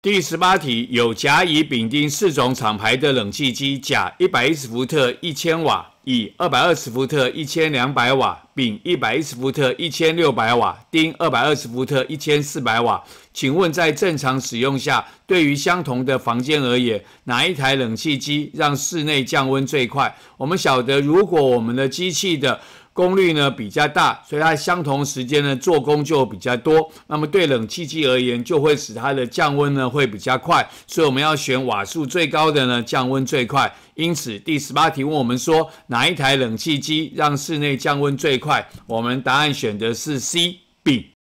第十八题，有甲、乙、丙、丁四种厂牌的冷气机，甲一百一十伏特一千瓦，乙二百二十伏特一千两百瓦，丙一百一十伏特一千六百瓦，丁二百二十伏特一千四百瓦。请问在正常使用下，对于相同的房间而言，哪一台冷气机让室内降温最快？我们晓得，如果我们的机器的功率呢比较大，所以它相同时间呢做工就比较多。那么对冷气机而言，就会使它的降温呢会比较快。所以我们要选瓦数最高的呢降温最快。因此第十八题问我们说哪一台冷气机让室内降温最快？我们答案选的是 C 丙。